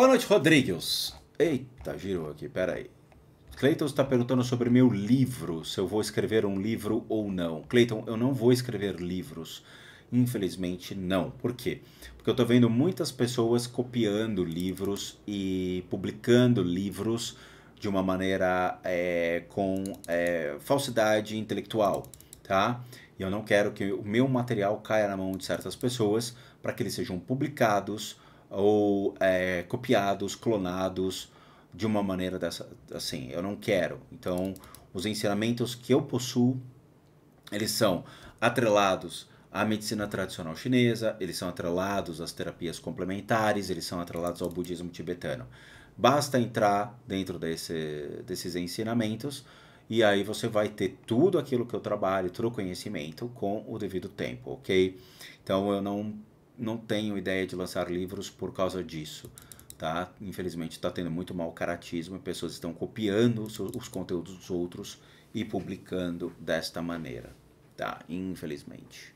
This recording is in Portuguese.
Boa noite, Rodrigues. Eita, girou aqui, peraí. Cleiton está perguntando sobre meu livro, se eu vou escrever um livro ou não. Cleiton, eu não vou escrever livros. Infelizmente, não. Por quê? Porque eu estou vendo muitas pessoas copiando livros e publicando livros de uma maneira é, com é, falsidade intelectual, tá? E eu não quero que o meu material caia na mão de certas pessoas para que eles sejam publicados ou é, copiados, clonados de uma maneira dessa, assim, eu não quero. Então, os ensinamentos que eu possuo, eles são atrelados à medicina tradicional chinesa, eles são atrelados às terapias complementares, eles são atrelados ao budismo tibetano. Basta entrar dentro desse, desses ensinamentos e aí você vai ter tudo aquilo que eu trabalho, todo o conhecimento com o devido tempo, ok? Então eu não não tenho ideia de lançar livros por causa disso. Tá? Infelizmente está tendo muito mau caratismo, pessoas estão copiando os, os conteúdos dos outros e publicando desta maneira. Tá? Infelizmente.